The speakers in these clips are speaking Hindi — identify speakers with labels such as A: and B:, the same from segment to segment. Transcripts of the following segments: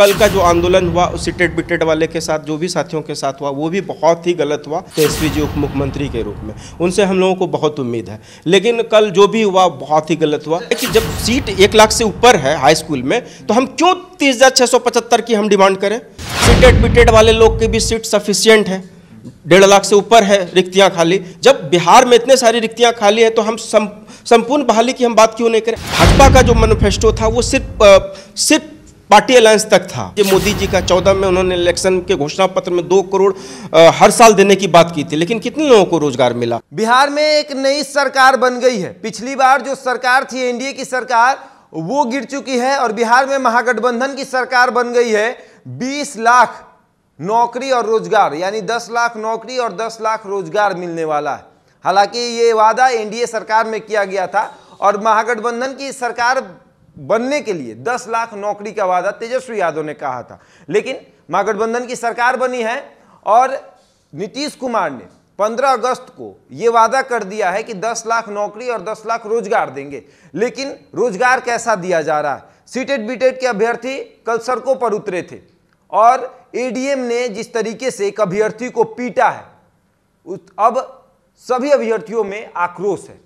A: कल का जो आंदोलन हुआ उस टेट बिटेट वाले के साथ जो भी साथियों के साथ हुआ वो भी बहुत ही गलत हुआ तेजस्वी जी उप मुख्यमंत्री के रूप में उनसे हम लोगों को बहुत उम्मीद है लेकिन कल जो भी हुआ बहुत ही गलत हुआ कि जब सीट एक लाख से ऊपर है हाई स्कूल में तो हम क्यों तीस हज़ार छः सौ पचहत्तर की हम डिमांड करें सीटेड बिटेड वाले लोग की भी सीट सफिशियंट है डेढ़ लाख से ऊपर है रिक्तियाँ खाली जब बिहार में इतने सारी रिक्तियाँ खाली है तो हम संपूर्ण बहाली की हम बात क्यों नहीं करें भाजपा का जो मैनिफेस्टो था वो सिर्फ आ, सिर्फ पार्टी अलायंस तक था ये मोदी जी का चौदह में उन्होंने इलेक्शन के घोषणा पत्र में दो करोड़ आ, हर साल देने की बात की थी लेकिन कितने लोगों को रोजगार मिला
B: बिहार में एक नई सरकार बन गई है पिछली बार जो सरकार थी एनडीए की सरकार वो गिर चुकी है और बिहार में महागठबंधन की सरकार बन गई है बीस लाख नौकरी और रोजगार यानी दस लाख नौकरी और दस लाख रोजगार मिलने वाला है हालांकि ये वादा एनडीए सरकार में किया गया था और महागठबंधन की सरकार बनने के लिए 10 लाख नौकरी का वादा तेजस्वी यादव ने कहा था लेकिन महागठबंधन की सरकार बनी है और नीतीश कुमार ने 15 अगस्त को यह वादा कर दिया है कि 10 लाख नौकरी और 10 लाख रोजगार देंगे लेकिन रोजगार कैसा दिया जा रहा है सीटेड बीटेड के अभ्यर्थी कल सड़कों पर उतरे थे और एडीएम ने जिस तरीके से एक अभ्यर्थी को पीटा है अब सभी अभ्यर्थियों में आक्रोश है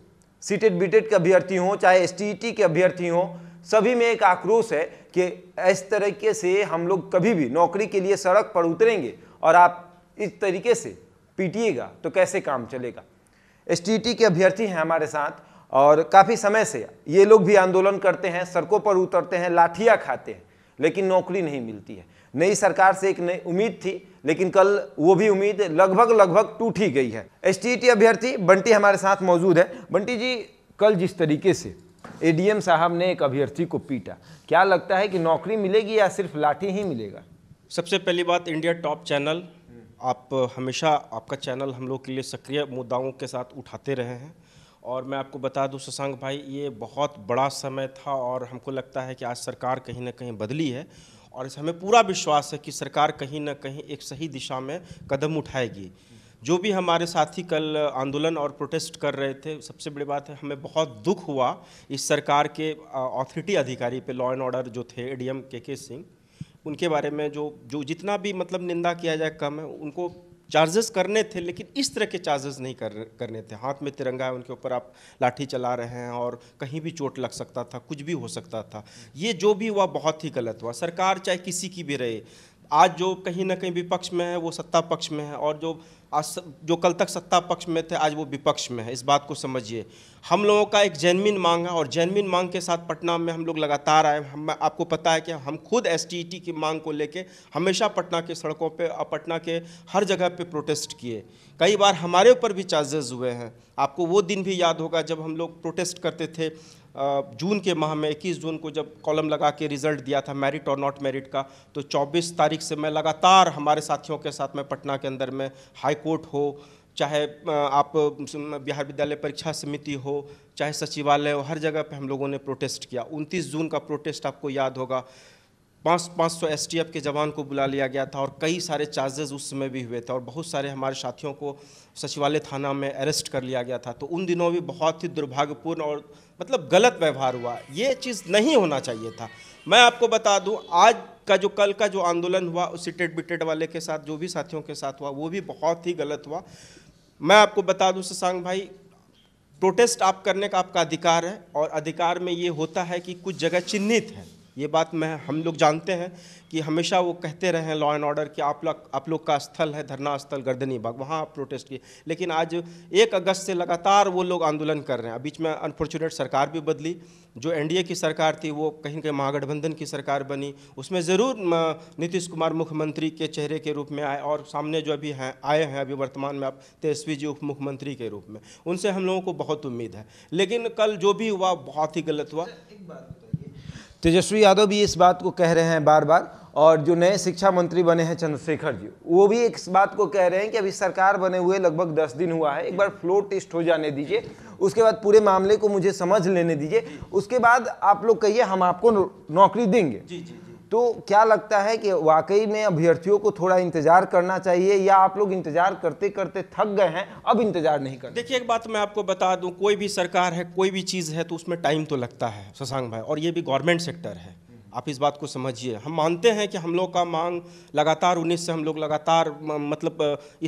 B: सीटेड बीटेड के अभ्यर्थी हों चाहे एस e के अभ्यर्थी हों सभी में एक आक्रोश है कि इस तरीके से हम लोग कभी भी नौकरी के लिए सड़क पर उतरेंगे और आप इस तरीके से पीटिएगा तो कैसे काम चलेगा एस के अभ्यर्थी हैं हमारे साथ और काफ़ी समय से ये लोग भी आंदोलन करते हैं सड़कों पर उतरते हैं लाठियाँ खाते हैं लेकिन नौकरी नहीं मिलती है नई सरकार से एक नई उम्मीद थी लेकिन कल वो भी उम्मीद लगभग लगभग टूट ही गई है एस अभ्यर्थी बंटी हमारे साथ मौजूद है बंटी जी कल जिस तरीके से
A: एडीएम साहब ने एक अभ्यर्थी को पीटा क्या लगता है कि नौकरी मिलेगी या सिर्फ लाठी ही मिलेगा सबसे पहली बात इंडिया टॉप चैनल आप हमेशा आपका चैनल हम लोग के लिए सक्रिय मुद्दाओं के साथ उठाते रहे हैं और मैं आपको बता दूं शशांक भाई ये बहुत बड़ा समय था और हमको लगता है कि आज सरकार कहीं ना कहीं बदली है और हमें पूरा विश्वास है कि सरकार कहीं ना कहीं एक सही दिशा में कदम उठाएगी जो भी हमारे साथी कल आंदोलन और प्रोटेस्ट कर रहे थे सबसे बड़ी बात है हमें बहुत दुख हुआ इस सरकार के ऑथोरिटी अधिकारी पे लॉ एंड ऑर्डर जो थे एडीएम के के सिंह उनके बारे में जो जो जितना भी मतलब निंदा किया जाए कम है उनको चार्जेस करने थे लेकिन इस तरह के चार्जेस नहीं कर करने थे हाथ में तिरंगा है उनके ऊपर आप लाठी चला रहे हैं और कहीं भी चोट लग सकता था कुछ भी हो सकता था ये जो भी हुआ बहुत ही गलत हुआ सरकार चाहे किसी की भी रहे आज जो कहीं ना कहीं विपक्ष में है वो सत्ता पक्ष में है और जो आज जो कल तक सत्ता पक्ष में थे आज वो विपक्ष में है इस बात को समझिए हम लोगों का एक जैनमिन मांग है और जैनमिन मांग के साथ पटना में हम लोग लगातार आए हम आपको पता है कि हम खुद एस की मांग को लेके हमेशा पटना के सड़कों पे और पटना के हर जगह पे प्रोटेस्ट किए कई बार हमारे ऊपर भी चार्जेस हुए हैं आपको वो दिन भी याद होगा जब हम लोग प्रोटेस्ट करते थे जून के माह में 21 जून को जब कॉलम लगा के रिजल्ट दिया था मेरिट और नॉट मेरिट का तो 24 तारीख से मैं लगातार हमारे साथियों के साथ में पटना के अंदर में हाई कोर्ट हो चाहे आप बिहार विद्यालय परीक्षा समिति हो चाहे सचिवालय हो हर जगह पे हम लोगों ने प्रोटेस्ट किया 29 जून का प्रोटेस्ट आपको याद होगा पाँच पाँच सौ एस के जवान को बुला लिया गया था और कई सारे चार्जेस उस समय भी हुए थे और बहुत सारे हमारे साथियों को सचिवालय थाना में अरेस्ट कर लिया गया था तो उन दिनों भी बहुत ही दुर्भाग्यपूर्ण और मतलब गलत व्यवहार हुआ ये चीज़ नहीं होना चाहिए था मैं आपको बता दूं आज का जो कल का जो आंदोलन हुआ उस सिटेड बिटेड वाले के साथ जो भी साथियों के साथ हुआ वो भी बहुत ही गलत हुआ मैं आपको बता दूँ शशांक भाई प्रोटेस्ट आप करने का आपका अधिकार है और अधिकार में ये होता है कि कुछ जगह चिन्हित है ये बात मैं हम लोग जानते हैं कि हमेशा वो कहते रहे हैं लॉ एंड ऑर्डर कि आप लोग आप लोग का स्थल है धरना स्थल गर्दनी बाग वहाँ आप प्रोटेस्ट किए लेकिन आज एक अगस्त से लगातार वो लोग आंदोलन कर रहे हैं बीच में अनफॉर्चुनेट सरकार भी बदली जो एनडीए की सरकार थी वो कहीं कहीं महागठबंधन की सरकार बनी उसमें ज़रूर नीतीश कुमार मुख्यमंत्री के चेहरे के रूप में आए और सामने जो अभी हैं आए हैं अभी वर्तमान में आप तेजस्वी जी उप मुख्यमंत्री के रूप में उनसे हम लोगों को बहुत उम्मीद है लेकिन कल जो भी हुआ बहुत ही गलत हुआ अच्छा, एक बात
B: तेजस्वी यादव भी इस बात को कह रहे हैं बार बार और जो नए शिक्षा मंत्री बने हैं चंद्रशेखर जी वो भी इस बात को कह रहे हैं कि अभी सरकार बने हुए लगभग दस दिन हुआ है एक बार फ्लो टेस्ट हो जाने दीजिए उसके बाद पूरे मामले को मुझे समझ लेने दीजिए उसके बाद आप लोग कहिए हम आपको नौकरी देंगे जी जी तो क्या लगता है कि वाकई में अभ्यर्थियों को थोड़ा इंतजार करना चाहिए या आप लोग इंतजार करते करते
A: थक गए हैं अब इंतजार नहीं करते देखिए एक बात मैं आपको बता दूं कोई भी सरकार है कोई भी चीज़ है तो उसमें टाइम तो लगता है शशांक भाई और ये भी गवर्नमेंट सेक्टर है आप इस बात को समझिए हम मानते हैं कि हम लोग का मांग लगातार उन्नीस से हम लोग लगातार मतलब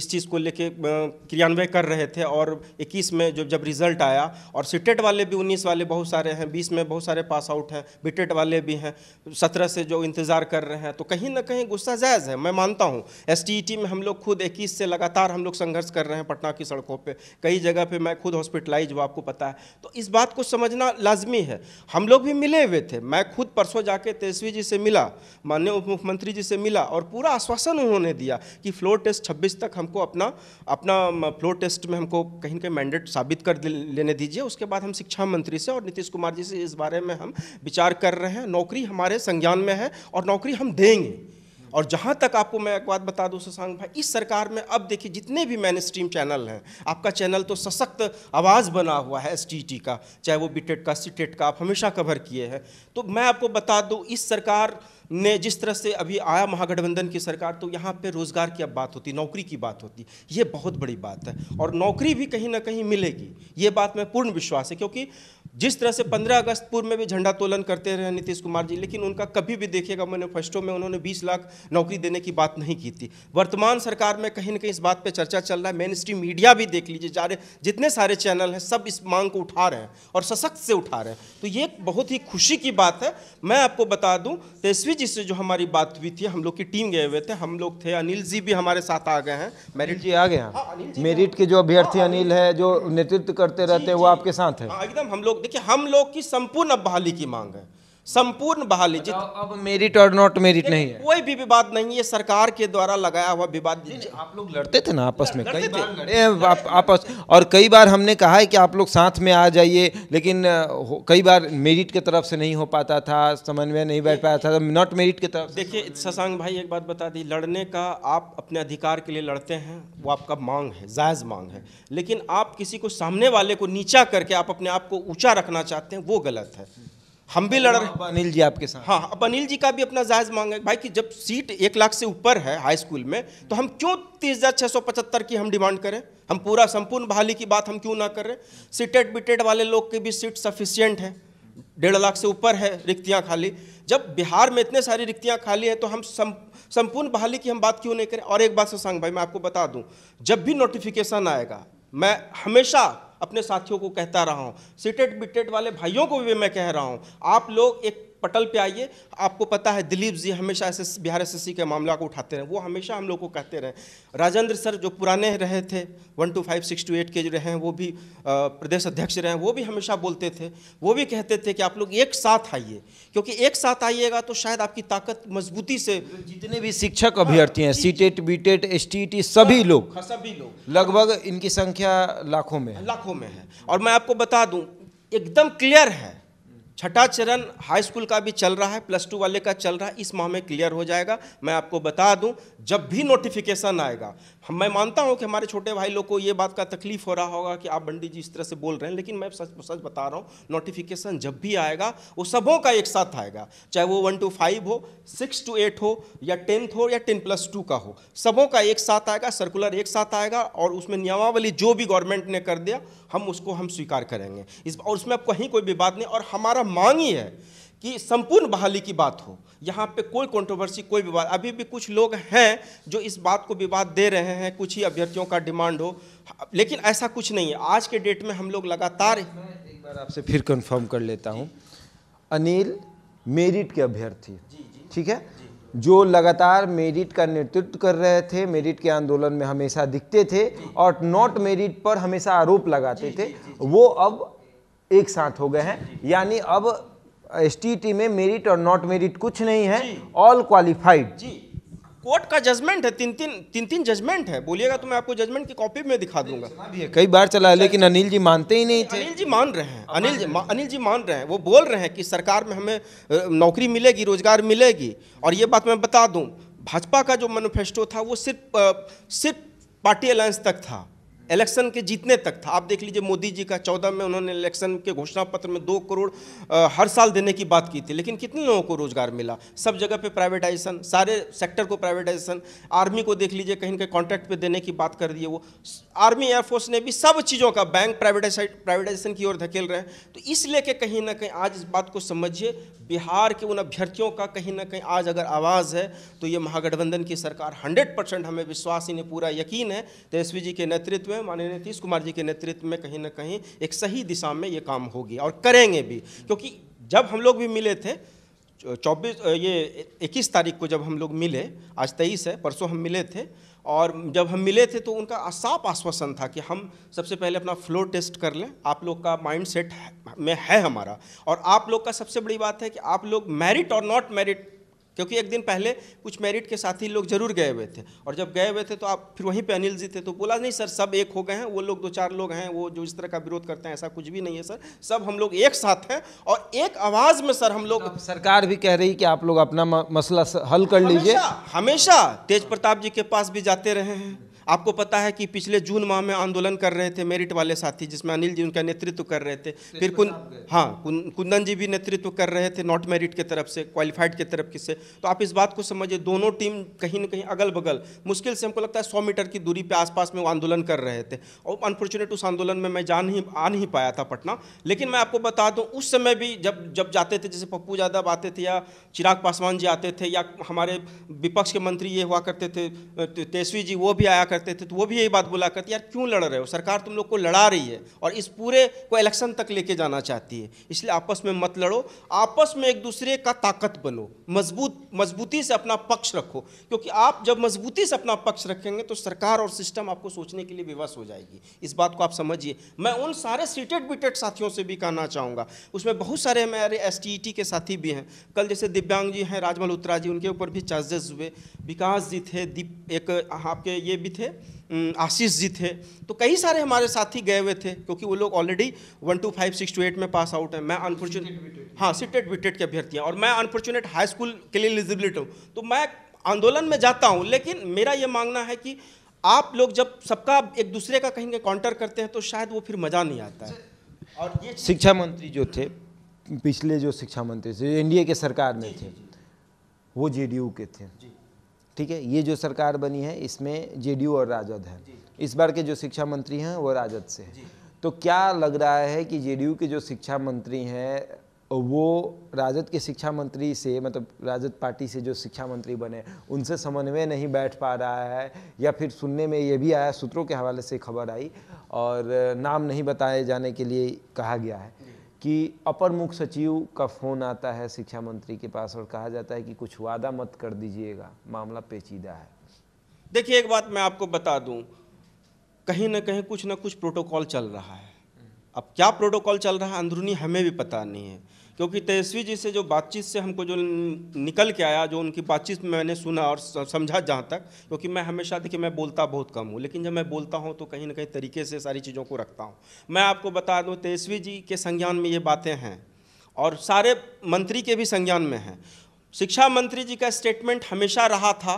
A: इस चीज़ को लेके क्रियान्वय कर रहे थे और 21 में जब जब रिज़ल्ट आया और सीटेट वाले भी उन्नीस वाले बहुत सारे हैं बीस में बहुत सारे पास आउट हैं बीटेट वाले भी हैं सत्रह से जो इंतज़ार कर रहे हैं तो कहीं ना कहीं गुस्सा जायज़ है मैं मानता हूँ एस में हम लोग खुद इक्कीस से लगातार हम लोग संघर्ष कर रहे हैं पटना की सड़कों पर कई जगह पर मैं खुद हॉस्पिटलाइज हुआ आपको पता है तो इस बात को समझना लाजमी है हम लोग भी मिले हुए थे मैं खुद परसों जाके तेजस्वी जी से मिला माननीय उप मुख्यमंत्री जी से मिला और पूरा आश्वासन उन्होंने दिया कि फ्लोर टेस्ट 26 तक हमको अपना अपना फ्लोर टेस्ट में हमको कहीं ना कहीं मैंडेट साबित कर लेने दीजिए उसके बाद हम शिक्षा मंत्री से और नीतीश कुमार जी से इस बारे में हम विचार कर रहे हैं नौकरी हमारे संज्ञान में है और नौकरी हम देंगे और जहाँ तक आपको मैं एक बात बता दूँ शशांक भाई इस सरकार में अब देखिए जितने भी मैन स्ट्रीम चैनल हैं आपका चैनल तो सशक्त आवाज़ बना हुआ है एस का चाहे वो टेट का टेट का आप हमेशा कवर किए हैं तो मैं आपको बता दूँ इस सरकार ने जिस तरह से अभी आया महागठबंधन की सरकार तो यहाँ पे रोज़गार की अब बात होती नौकरी की बात होती ये बहुत बड़ी बात है और नौकरी भी कहीं ना कहीं मिलेगी ये बात मैं पूर्ण विश्वास है क्योंकि जिस तरह से 15 अगस्त पूर्व में भी झंडा तोलन करते रहे नीतीश कुमार जी लेकिन उनका कभी भी देखिएगा मैनिफेस्टो में उन्होंने 20 लाख नौकरी देने की बात नहीं की थी वर्तमान सरकार में कहीं ना कहीं इस बात पर चर्चा चल रहा है मेन स्ट्रीम मीडिया भी देख लीजिए जा रहे जितने सारे चैनल हैं सब इस मांग को उठा रहे हैं और सशक्त से उठा रहे हैं तो ये बहुत ही खुशी की बात है मैं आपको बता दूँ तेजस्वी जिससे जो हमारी बात हुई थी हम लोग की टीम गए हुए थे हम लोग थे अनिल जी भी हमारे साथ आ गए हैं मेरिट जी आ गए हैं हाँ,
B: मेरिट तो- के जो अभ्यर्थी हाँ, अनिल है जो नेतृत्व करते रहते हैं वो आपके साथ है हाँ,
A: एकदम हम लोग देखिए हम लोग की संपूर्ण अब बहाली की मांग है संपूर्ण जित अब मेरिट
B: तो और नॉट मेरिट नहीं है
A: कोई भी विवाद नहीं है सरकार के द्वारा लगाया हुआ विवाद आप लोग लड़ते थे ना आपस में कई बार लड़े
B: हैं आपस और कई बार हमने कहा है कि आप लोग साथ में आ जाइए लेकिन कई बार मेरिट के तरफ से नहीं हो पाता था समन्वय नहीं बैठ पाया था तो नॉट मेरिट की तरफ
A: देखिए शशांक भाई एक बात बता दी लड़ने का आप अपने अधिकार के लिए लड़ते हैं वो आपका मांग है जायज़ मांग है लेकिन आप किसी को सामने वाले को नीचा करके आप अपने आप को ऊँचा रखना चाहते हैं वो गलत है हम भी लड़ रहे हैं अनिल जी आपके साथ हाँ अब अनिल जी का भी अपना जायज़ मांग है भाई कि जब सीट एक लाख से ऊपर है हाई स्कूल में तो हम क्यों तीस हज़ार छः सौ पचहत्तर की हम डिमांड करें हम पूरा संपूर्ण बहाली की बात हम क्यों ना करें सीटेड बिटेड वाले लोग की भी सीट सफिशियंट है डेढ़ लाख से ऊपर है रिक्तियाँ खाली जब बिहार में इतने सारी रिक्तियाँ खाली हैं तो हम संपूर्ण बहाली की हम बात क्यों नहीं करें और एक बात से भाई मैं आपको बता दूँ जब भी नोटिफिकेशन आएगा मैं हमेशा अपने साथियों को कहता रहा हूँ सीटेट बिटेट वाले भाइयों को भी मैं कह रहा हूँ आप लोग एक पटल पे आइए आपको पता है दिलीप जी हमेशा एस बिहार एस के मामला को उठाते रहे वो हमेशा हम लोग को कहते रहे राजेंद्र सर जो पुराने रहे थे one two five six two eight के जो रहे हैं वो भी प्रदेश अध्यक्ष रहे हैं वो भी हमेशा बोलते थे वो भी कहते थे कि आप लोग एक साथ आइए क्योंकि एक साथ आइएगा तो शायद आपकी ताकत मजबूती से जितने भी
B: शिक्षक अभ्यर्थी हैं C TET CTET BTET T सभी लोग
A: सभी लोग लगभग इनकी संख्या लाखों में लाखों में है और मैं आपको बता दूँ एकदम क्लियर है छठा चरण हाई स्कूल का भी चल रहा है प्लस टू वाले का चल रहा है इस माह में क्लियर हो जाएगा मैं आपको बता दूं जब भी नोटिफिकेशन आएगा हम मैं मानता हूं कि हमारे छोटे भाई लोग को ये बात का तकलीफ हो रहा होगा कि आप बंडी जी इस तरह से बोल रहे हैं लेकिन मैं सच सच बता रहा हूँ नोटिफिकेशन जब भी आएगा वो सबों का एक साथ आएगा चाहे वो वन टू फाइव हो सिक्स टू एट हो या टेंथ हो या टेन प्लस टू का हो सबों का एक साथ आएगा सर्कुलर एक साथ आएगा और उसमें नियमावली जो भी गवर्नमेंट ने कर दिया हम उसको हम स्वीकार करेंगे इस और उसमें अब कहीं कोई भी बात नहीं और हमारा मांग ही है कि संपूर्ण बहाली की बात हो यहाँ पे कोई कंट्रोवर्सी कोई विवाद अभी भी कुछ लोग हैं जो इस बात को विवाद दे रहे हैं कुछ ही अभ्यर्थियों का डिमांड हो लेकिन ऐसा कुछ नहीं है आज के डेट में हम लोग लगातार एक
B: बार आपसे फिर कंफर्म कर लेता हूँ अनिल मेरिट के अभ्यर्थी ठीक है जो लगातार मेरिट का नेतृत्व कर रहे थे मेरिट के आंदोलन में हमेशा दिखते थे और नॉट मेरिट पर हमेशा आरोप लगाते थे वो अब एक साथ हो गए हैं
A: यानी अब एस में मेरिट और नॉट मेरिट कुछ नहीं है ऑल क्वालिफाइड जी कोर्ट का जजमेंट है तीन तीन तीन तीन जजमेंट है बोलिएगा तो मैं आपको जजमेंट की कॉपी में दिखा दूंगा कई बार चला है लेकिन अनिल जी मानते ही नहीं थे अनिल जी मान रहे हैं अनिल जी अनिल जी मान रहे हैं वो बोल रहे हैं कि सरकार में हमें नौकरी मिलेगी रोजगार मिलेगी और ये बात मैं बता दूँ भाजपा का जो मैनिफेस्टो था वो सिर्फ सिर्फ पार्टी अलायंस तक था इलेक्शन के जीतने तक था आप देख लीजिए मोदी जी का चौदह में उन्होंने इलेक्शन के घोषणा पत्र में दो करोड़ आ, हर साल देने की बात की थी लेकिन कितने लोगों को रोजगार मिला सब जगह पे प्राइवेटाइजेशन सारे सेक्टर को प्राइवेटाइजेशन आर्मी को देख लीजिए कहीं कहीं कॉन्ट्रैक्ट पे देने की बात कर दी है वो आर्मी एयरफोर्स ने भी सब चीज़ों का बैंक प्राइवेटाइजेशन की ओर धकेल रहे हैं तो इसलिए कि कहीं ना कहीं आज इस बात को समझिए बिहार के उन अभ्यर्थियों का कहीं ना कहीं आज अगर आवाज़ है तो ये महागठबंधन की सरकार हंड्रेड हमें विश्वास इन्हें पूरा यकीन है तेजस्वी जी के नेतृत्व में में माननीय नीतीश कुमार जी के नेतृत्व में कहीं ना कहीं एक सही दिशा में ये काम होगी और करेंगे भी क्योंकि जब हम लोग भी मिले थे चौबीस ये इक्कीस तारीख को जब हम लोग मिले आज तेईस है परसों हम मिले थे और जब हम मिले थे तो उनका साफ आश्वासन था कि हम सबसे पहले अपना फ्लो टेस्ट कर लें आप लोग का माइंड सेट में है हमारा और आप लोग का सबसे बड़ी बात है कि आप लोग मैरिट और नॉट मैरिट क्योंकि एक दिन पहले कुछ मेरिट के साथी लोग जरूर गए हुए थे और जब गए हुए थे तो आप फिर वहीं पे अनिल जी थे तो बोला नहीं सर सब एक हो गए हैं वो लोग दो चार लोग हैं वो जो इस तरह का विरोध करते हैं ऐसा कुछ भी नहीं है सर सब हम लोग एक साथ हैं और एक आवाज़ में सर हम लोग सरकार भी कह रही कि आप लोग अपना मसला हल कर लीजिए हमेशा तेज प्रताप जी के पास भी जाते रहे हैं आपको पता है कि पिछले जून माह में आंदोलन कर रहे थे मेरिट वाले साथी जिसमें अनिल जी उनका नेतृत्व कर रहे थे फिर कुन हाँ कुंदन जी भी नेतृत्व कर रहे थे नॉट मेरिट के तरफ से क्वालिफाइड के तरफ से तो आप इस बात को समझिए दोनों टीम कहीं ना कहीं अगल बगल मुश्किल से हमको लगता है सौ मीटर की दूरी पर आसपास में वो आंदोलन कर रहे थे और अनफॉर्चुनेट उस आंदोलन में मैं जा नहीं आ नहीं पाया था पटना लेकिन मैं आपको बता दूँ उस समय भी जब जब जाते थे जैसे पप्पू यादव आते थे या चिराग पासवान जी आते थे या हमारे विपक्ष के मंत्री ये हुआ करते थे तेजस्वी जी वो भी आया करते थे तो वो भी यही बात बोला करते यार क्यों लड़ रहे हो सरकार तुम लोग को लड़ा रही है और इस पूरे को इलेक्शन तक लेके जाना चाहती है इसलिए आपस में मत लड़ो आपस में एक दूसरे का ताकत बनो मजबूत मजबूती से अपना पक्ष रखो क्योंकि आप जब मजबूती से अपना पक्ष रखेंगे तो सरकार और सिस्टम आपको सोचने के लिए विवश हो जाएगी इस बात को आप समझिए मैं उन सारे सीटेड बिटेड साथियों से भी कहना चाहूँगा उसमें बहुत सारे हमारे एस e के साथी भी हैं कल जैसे दिव्यांग जी हैं राजमल उत्तरा जी उनके ऊपर भी चार्जेस हुए विकास जी थे दीप एक आपके ये भी थे थे आशीष जी थे तो कई सारे हमारे साथी गए हुए थे क्योंकि वो लोग already one two five six two eight में पास आउट है मैं अनफॉर्चुनेट हाँ सिटेट बिटेट के अभ्यर्थी हैं और मैं अनफॉर्चुनेट हाई स्कूल के लिए एलिजिबिलिट हूँ तो मैं आंदोलन में जाता हूँ लेकिन मेरा ये मांगना है कि आप लोग जब सबका एक दूसरे का कहीं काउंटर करते हैं तो शायद वो फिर मज़ा नहीं आता है और ये
B: शिक्षा मंत्री जो थे पिछले जो शिक्षा मंत्री थे एनडीए के सरकार में थे वो जेडीयू के थे जी। ठीक है ये जो सरकार बनी है इसमें जेडीयू और राजद है इस बार के जो शिक्षा मंत्री हैं वो राजद से हैं तो क्या लग रहा है कि जेडीयू के जो शिक्षा मंत्री हैं वो राजद के शिक्षा मंत्री से मतलब राजद पार्टी से जो शिक्षा मंत्री बने उनसे समन्वय नहीं बैठ पा रहा है या फिर सुनने में ये भी आया सूत्रों के हवाले से खबर आई और नाम नहीं बताए जाने के लिए कहा गया है कि अपर मुख्य सचिव का फ़ोन आता है शिक्षा मंत्री के पास और कहा जाता है कि कुछ वादा मत कर दीजिएगा
A: मामला पेचीदा है देखिए एक बात मैं आपको बता दूं कहीं ना कहीं कुछ ना कुछ प्रोटोकॉल चल रहा है अब क्या प्रोटोकॉल चल रहा है अंदरूनी हमें भी पता नहीं है क्योंकि तेजस्वी जी से जो बातचीत से हमको जो निकल के आया जो उनकी बातचीत में मैंने सुना और समझा जहाँ तक क्योंकि मैं हमेशा देखिए मैं बोलता बहुत कम हूँ लेकिन जब मैं बोलता हूँ तो कहीं ना कहीं तरीके से सारी चीज़ों को रखता हूँ मैं आपको बता दूँ तेजस्वी जी के संज्ञान में ये बातें हैं और सारे मंत्री के भी संज्ञान में हैं शिक्षा मंत्री जी का स्टेटमेंट हमेशा रहा था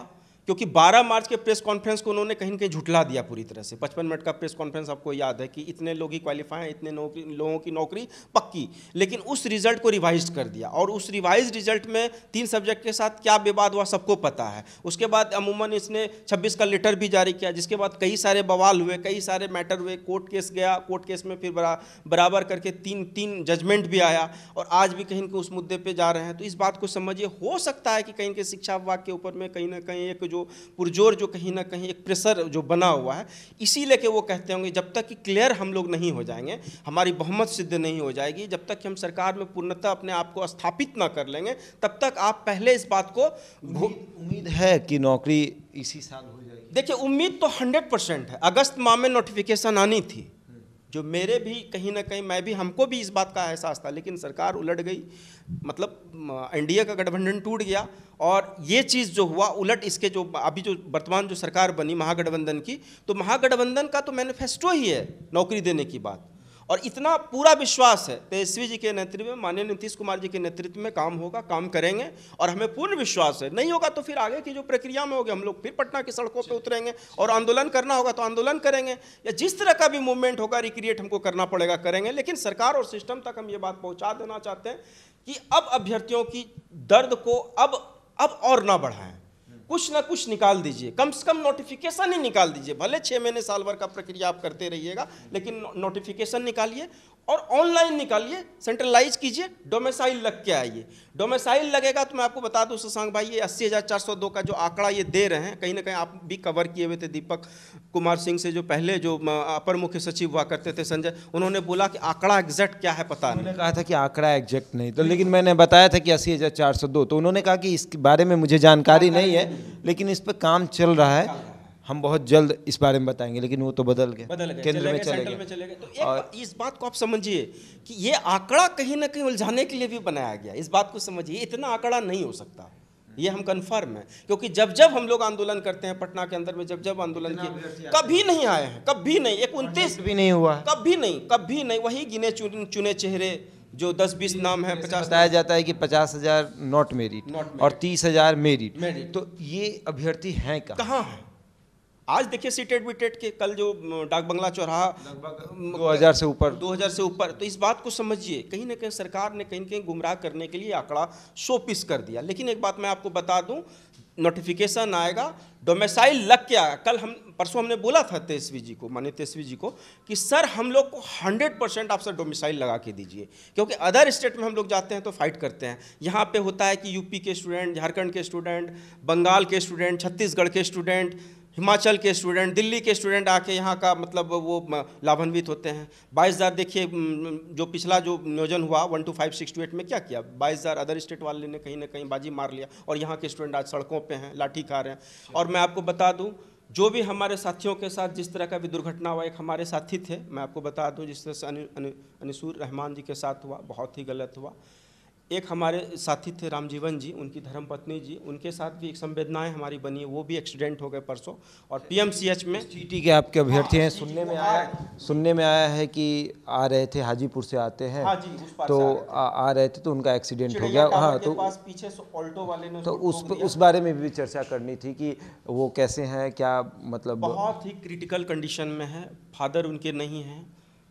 A: क्योंकि 12 मार्च के प्रेस कॉन्फ्रेंस को उन्होंने कहीं कहीं झुटला दिया पूरी तरह से 55 मिनट का प्रेस कॉन्फ्रेंस आपको याद है कि इतने लोग ही क्वालिफाई हैं इतने लोगों की नौकरी पक्की लेकिन उस रिजल्ट को रिवाइज कर दिया और उस रिवाइज रिजल्ट में तीन सब्जेक्ट के साथ क्या विवाद हुआ सबको पता है उसके बाद अमूमन इसने छब्बीस का लेटर भी जारी किया जिसके बाद कई सारे बवाल हुए कई सारे मैटर हुए कोर्ट केस गया कोर्ट केस में फिर बरा, बराबर करके तीन तीन जजमेंट भी आया और आज भी कहीं के उस मुद्दे पर जा रहे हैं तो इस बात को समझिए हो सकता है कि कहीं के शिक्षा विभाग के ऊपर में कहीं ना कहीं एक जो जो पुरजोर जो कहीं ना कहीं एक प्रेशर जो बना हुआ है इसी लेके वो कहते होंगे जब तक कि क्लियर हम लोग नहीं हो जाएंगे हमारी बहुमत सिद्ध नहीं हो जाएगी जब तक कि हम सरकार में पूर्णतः अपने आप को स्थापित ना कर लेंगे तब तक आप पहले इस बात को उम्मीद है कि नौकरी इसी साल हो जाएगी देखिए उम्मीद तो हंड्रेड परसेंट है अगस्त माह में नोटिफिकेशन आनी थी जो मेरे भी कहीं ना कहीं मैं भी हमको भी इस बात का एहसास था लेकिन सरकार उलट गई मतलब इंडिया का गठबंधन टूट गया और ये चीज़ जो हुआ उलट इसके जो अभी जो वर्तमान जो सरकार बनी महागठबंधन की तो महागठबंधन का तो मैनिफेस्टो ही है नौकरी देने की बात और इतना पूरा विश्वास है तेजस्वी जी के नेतृत्व में माननीय नीतीश कुमार जी के नेतृत्व में काम होगा काम करेंगे और हमें पूर्ण विश्वास है नहीं होगा तो फिर आगे की जो प्रक्रिया में होगी हम लोग फिर पटना की सड़कों पर उतरेंगे और आंदोलन करना होगा तो आंदोलन करेंगे या जिस तरह का भी मूवमेंट होगा रिक्रिएट हमको करना पड़ेगा करेंगे लेकिन सरकार और सिस्टम तक हम ये बात पहुँचा देना चाहते हैं कि अब अभ्यर्थियों की दर्द को अब अब और ना बढ़ाएं कुछ ना कुछ निकाल दीजिए कम से कम नोटिफिकेशन ही निकाल दीजिए भले छः महीने साल भर का प्रक्रिया आप करते रहिएगा लेकिन नोटिफिकेशन निकालिए और ऑनलाइन निकालिए सेंट्रलाइज कीजिए डोमेसाइल लग के आइए डोमेसाइल लगेगा तो मैं आपको बता दूँ शशांक भाई ये अस्सी हज़ार चार सौ दो का जो आंकड़ा ये दे रहे हैं कहीं ना कहीं आप भी कवर किए हुए थे दीपक कुमार सिंह से जो पहले जो अपर मुख्य सचिव हुआ करते थे संजय उन्होंने बोला कि आंकड़ा एग्जैक्ट क्या है पता नहीं
B: कहा था कि आंकड़ा एग्जैक्ट नहीं तो लेकिन मैंने बताया था कि अस्सी हज़ार चार सौ दो तो उन्होंने कहा कि इस बारे में मुझे जानकारी नहीं है लेकिन इस पर काम चल रहा है हम बहुत जल्द इस बारे में बताएंगे लेकिन वो तो बदल गए बदल गए केंद्र में चले गए तो और
A: इस बात को आप समझिए कि ये आंकड़ा कहीं ना कहीं उलझाने के लिए भी बनाया गया इस बात को समझिए इतना आंकड़ा नहीं हो सकता ये हम कंफर्म है क्योंकि जब जब हम लोग आंदोलन करते हैं पटना के अंदर में जब जब आंदोलन किए कभी नहीं आए हैं कभी नहीं एक उनतीस भी नहीं हुआ कभी नहीं कभी नहीं वही गिने चुने चेहरे जो दस बीस नाम है पचास बताया जाता है कि पचास हजार नॉट मेरिट और तीस हजार मेरिट तो ये अभ्यर्थी हैं कहाँ है आज देखिए सीटेट विटेट के कल जो डाक बंगला चौराहा दो हज़ार से ऊपर दो हज़ार से ऊपर तो इस बात को समझिए कहीं ना कहीं सरकार ने कहीं कहीं गुमराह करने के लिए आंकड़ा शोपिस कर दिया लेकिन एक बात मैं आपको बता दूं नोटिफिकेशन आएगा डोमेसाइल लग के आएगा कल हम परसों हमने बोला था तेजस्वी जी को माने तेजस्वी जी को कि सर हम लोग को 100 परसेंट आप सर डोमिसाइल लगा के दीजिए क्योंकि अदर स्टेट में हम लोग जाते हैं तो फाइट करते हैं यहाँ पे होता है कि यूपी के स्टूडेंट झारखंड के स्टूडेंट बंगाल के स्टूडेंट छत्तीसगढ़ के स्टूडेंट हिमाचल के स्टूडेंट दिल्ली के स्टूडेंट आके यहाँ का मतलब वो लाभान्वित होते हैं बाईस हज़ार देखिए जो पिछला जो नियोजन हुआ one two five six two eight में क्या किया बाईस हज़ार अदर स्टेट वाले ने कहीं ना कहीं बाजी मार लिया और यहाँ के स्टूडेंट आज सड़कों पे हैं लाठी खा रहे हैं और मैं आपको बता दूँ जो भी हमारे साथियों के साथ जिस तरह का भी दुर्घटना हुआ एक हमारे साथी थे मैं आपको बता दूँ जिस तरह से अनिसूर रहमान जी के साथ हुआ बहुत ही गलत हुआ एक हमारे साथी थे रामजीवन जी उनकी धर्मपत्नी जी उनके साथ भी एक संवेदनाएं हमारी बनी है वो भी एक्सीडेंट हो गए परसों और पीएमसीएच में टी के आपके अभ्यर्थी हैं सुनने में आया
B: सुनने में आया है कि आ रहे थे हाजीपुर से आते हैं हाँ जी, तो आ, आ रहे थे तो उनका एक्सीडेंट हो गया हाँ तो
A: पीछे ऑल्टो वाले ने तो उस
B: उस बारे में भी चर्चा करनी थी कि वो कैसे हैं क्या मतलब
A: बहुत ही क्रिटिकल कंडीशन में है फादर उनके नहीं हैं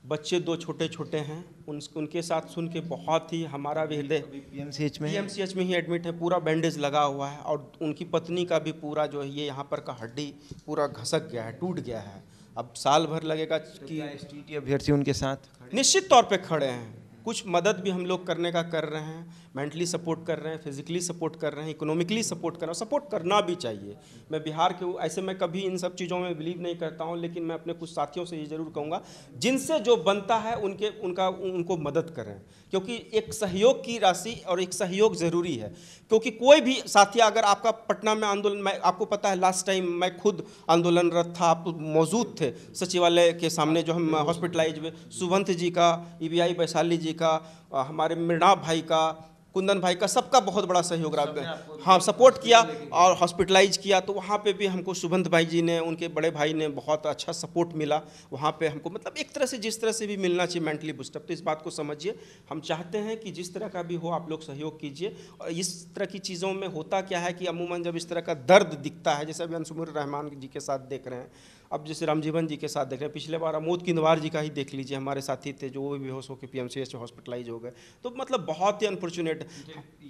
A: बच्चे दो छोटे छोटे हैं उन उनके साथ सुन के बहुत ही हमारा भी हृदय पीएमसीएच में पीएमसीएच में ही एडमिट है पूरा बैंडेज लगा हुआ है और उनकी पत्नी का भी पूरा जो है ये यहाँ पर का हड्डी पूरा घसक गया है टूट गया है अब साल भर लगेगा कि एस टी अभ्यर्थी
B: उनके साथ
A: निश्चित तौर पर खड़े हैं कुछ मदद भी हम लोग करने का कर रहे हैं मेंटली सपोर्ट कर रहे हैं फिजिकली सपोर्ट कर रहे हैं इकोनॉमिकली सपोर्ट कर रहे हैं सपोर्ट करना भी चाहिए मैं बिहार के ऐसे मैं कभी इन सब चीज़ों में बिलीव नहीं करता हूँ लेकिन मैं अपने कुछ साथियों से ये ज़रूर कहूँगा जिनसे जो बनता है उनके उनका उनको मदद करें क्योंकि एक सहयोग की राशि और एक सहयोग ज़रूरी है क्योंकि कोई भी साथी अगर आपका पटना में आंदोलन मैं आपको पता है लास्ट टाइम मैं खुद आंदोलनरत था आप मौजूद थे सचिवालय के सामने जो हम हॉस्पिटलाइज में सुवंत जी का ई e वैशाली जी का हमारे मृणाब भाई का कुंदन भाई का सबका बहुत बड़ा सहयोग रहा हाँ सपोर्ट किया और हॉस्पिटलाइज किया तो वहाँ पे भी हमको सुबंध भाई जी ने उनके बड़े भाई ने बहुत अच्छा सपोर्ट मिला वहाँ पे हमको मतलब एक तरह से जिस तरह से भी मिलना चाहिए मेंटली बुस्टअप तो इस बात को समझिए हम चाहते हैं कि जिस तरह का भी हो आप लोग सहयोग कीजिए और इस तरह की चीज़ों में होता क्या है कि अमूमन जब इस तरह का दर्द दिखता है जैसे अभी अंशुमर रहमान जी के साथ देख रहे हैं अब जैसे रामजीवन जी के साथ देख रहे हैं पिछले बार अमोद किंदवार जी का ही देख लीजिए हमारे साथी थे जो वो भी बेहोश होकर पी एम सी हॉस्पिटलाइज हो गए तो मतलब बहुत ही अनफॉर्चुनेट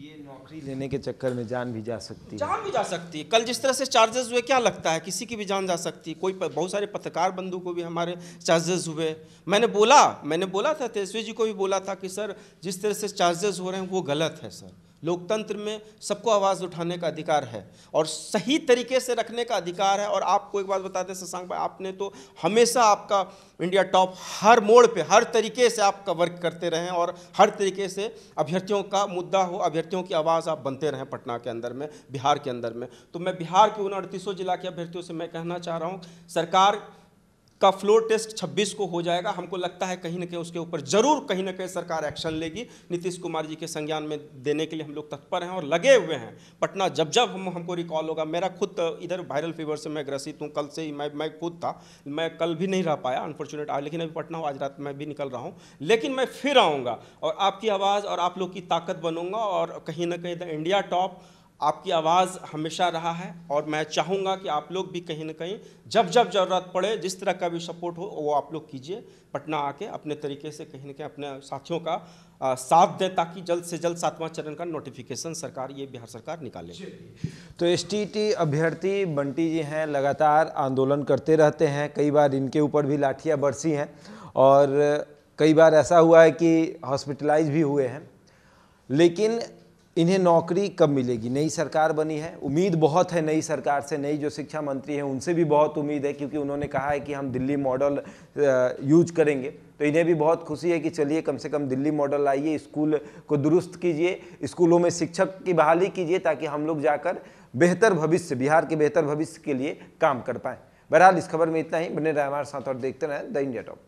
A: ये नौकरी लेने के चक्कर में जान भी जा सकती है जान भी जा सकती है कल जिस तरह से चार्जेस हुए क्या लगता है किसी की भी जान जा सकती है कोई बहुत सारे पत्रकार बंधु को भी हमारे चार्जेस हुए मैंने बोला मैंने बोला था तेजस्वी जी को भी बोला था कि सर जिस तरह से चार्जेस हो रहे हैं वो गलत है सर लोकतंत्र में सबको आवाज़ उठाने का अधिकार है और सही तरीके से रखने का अधिकार है और आपको एक बात बताते हैं शशांक भाई आपने तो हमेशा आपका इंडिया टॉप हर मोड़ पे हर तरीके से आपका वर्क करते रहें और हर तरीके से अभ्यर्थियों का मुद्दा हो अभ्यर्थियों की आवाज़ आप बनते रहें पटना के अंदर में बिहार के अंदर में तो मैं बिहार के उन अड़तीसों जिला के अभ्यर्थियों से मैं कहना चाह रहा हूँ सरकार का फ्लोर टेस्ट 26 को हो जाएगा हमको लगता है कहीं ना कहीं उसके ऊपर जरूर कहीं ना कहीं सरकार एक्शन लेगी नीतीश कुमार जी के संज्ञान में देने के लिए हम लोग तत्पर हैं और लगे हुए हैं पटना जब जब हम हमको रिकॉल होगा मेरा खुद तो इधर वायरल फीवर से मैं ग्रसित हूँ कल से ही मैं मैं खुद था मैं कल भी नहीं रह पाया अनफॉर्चुनेट आज लेकिन अभी पटना आज रात मैं भी निकल रहा हूँ लेकिन मैं फिर आऊँगा और आपकी आवाज़ और आप लोग की ताकत बनूंगा और कहीं ना कहीं द इंडिया टॉप आपकी आवाज़ हमेशा रहा है और मैं चाहूँगा कि आप लोग भी कहीं ना कहीं जब जब ज़रूरत पड़े जिस तरह का भी सपोर्ट हो वो आप लोग कीजिए पटना आके अपने तरीके से कहीं ना कहीं अपने साथियों का आ, साथ दें ताकि जल्द से जल्द सातवां चरण का नोटिफिकेशन सरकार ये बिहार सरकार निकाले
B: तो एस अभ्यर्थी बंटी जी हैं लगातार आंदोलन करते रहते हैं कई बार इनके ऊपर भी लाठियाँ बरसी हैं और कई बार ऐसा हुआ है कि हॉस्पिटलाइज भी हुए हैं लेकिन इन्हें नौकरी कब मिलेगी नई सरकार बनी है उम्मीद बहुत है नई सरकार से नई जो शिक्षा मंत्री हैं उनसे भी बहुत उम्मीद है क्योंकि उन्होंने कहा है कि हम दिल्ली मॉडल यूज करेंगे तो इन्हें भी बहुत खुशी है कि चलिए कम से कम दिल्ली मॉडल आइए स्कूल को दुरुस्त कीजिए स्कूलों में शिक्षक की बहाली कीजिए ताकि हम लोग जाकर बेहतर भविष्य बिहार के बेहतर भविष्य के लिए काम कर पाएँ बहरहाल इस खबर में इतना ही बने रहे हमारे साथ और देखते रहें द इंडिया टॉप